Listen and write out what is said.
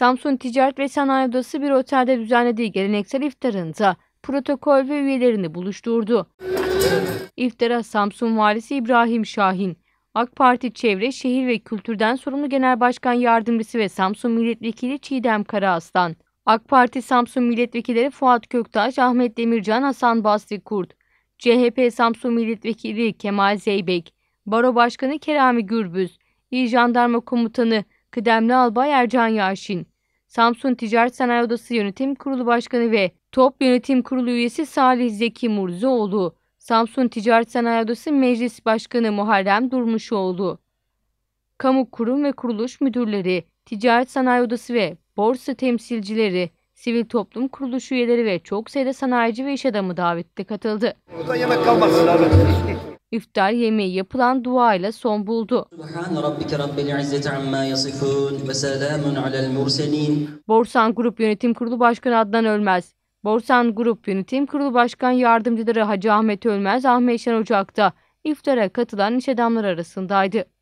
Samsun Ticaret ve Sanayi Odası bir otelde düzenlediği geleneksel iftarında protokol ve üyelerini buluşturdu. İftara Samsun Valisi İbrahim Şahin, AK Parti Çevre, Şehir ve Kültürden sorumlu Genel Başkan Yardımcısı ve Samsun Milletvekili Çiğdem Karaaslan, AK Parti Samsun Milletvekilleri Fuat Köktaş, Ahmet Demircan, Hasan Basri Kurt, CHP Samsun Milletvekili Kemal Zeybek, Baro Başkanı Kerami Gürbüz, İl Jandarma Komutanı kıdemli albay Ercan Yaşin, Samsun Ticaret Sanayi Odası Yönetim Kurulu Başkanı ve Top Yönetim Kurulu üyesi Salih Zeki Murzoğlu, Samsun Ticaret Sanayi Odası Meclis Başkanı Muharrem Durmuşoğlu, kamu kurum ve kuruluş müdürleri, Ticaret Sanayi Odası ve borsa temsilcileri, sivil toplum kuruluş üyeleri ve çok sayıda sanayici ve iş adamı davette katıldı. Burada yemek kalmaz. İftar yemeği yapılan dua ile son buldu. Borsan Grup Yönetim Kurulu Başkanı Adnan Ölmez, Borsan Grup Yönetim Kurulu Başkan Yardımcıları Hacı Ahmet Ölmez, Ahmet Şen Ocak'ta iftara katılan iş adamları arasındaydı.